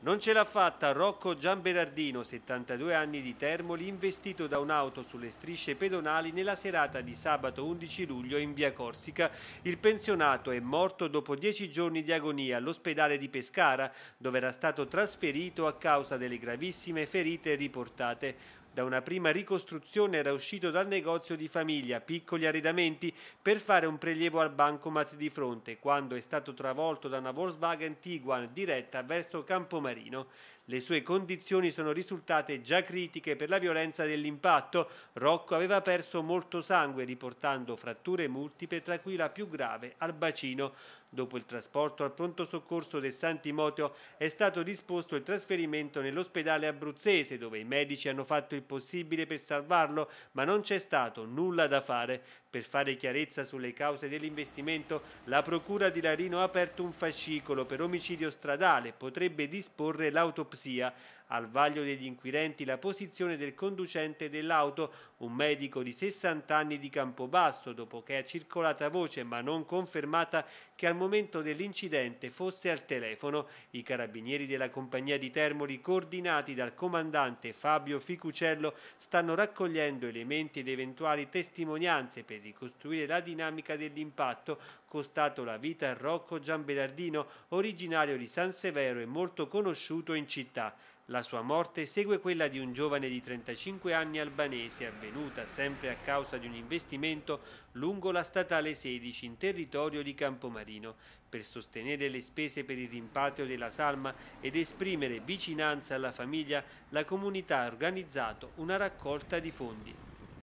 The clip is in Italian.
Non ce l'ha fatta Rocco Gianberardino, 72 anni di Termoli, investito da un'auto sulle strisce pedonali nella serata di sabato 11 luglio in via Corsica. Il pensionato è morto dopo 10 giorni di agonia all'ospedale di Pescara, dove era stato trasferito a causa delle gravissime ferite riportate. Da una prima ricostruzione era uscito dal negozio di famiglia, piccoli arredamenti, per fare un prelievo al bancomat di fronte, quando è stato travolto da una Volkswagen Tiguan diretta verso Campomarino. Le sue condizioni sono risultate già critiche per la violenza dell'impatto. Rocco aveva perso molto sangue, riportando fratture multiple, tra cui la più grave al bacino. Dopo il trasporto al pronto soccorso del Santimoteo è stato disposto il trasferimento nell'ospedale abruzzese, dove i medici hanno fatto il possibile per salvarlo, ma non c'è stato nulla da fare. Per fare chiarezza sulle cause dell'investimento, la Procura di Larino ha aperto un fascicolo per omicidio stradale, potrebbe disporre l'autopsia al vaglio degli inquirenti la posizione del conducente dell'auto, un medico di 60 anni di Campobasso, dopo che è circolata voce ma non confermata che al momento dell'incidente fosse al telefono. I carabinieri della compagnia di Termoli, coordinati dal comandante Fabio Ficucello, stanno raccogliendo elementi ed eventuali testimonianze per ricostruire la dinamica dell'impatto, costato la vita a Rocco Giambelardino, originario di San Severo e molto conosciuto in città. La sua morte segue quella di un giovane di 35 anni albanese avvenuta sempre a causa di un investimento lungo la statale 16 in territorio di Campomarino per sostenere le spese per il rimpatrio della salma ed esprimere vicinanza alla famiglia la comunità ha organizzato una raccolta di fondi.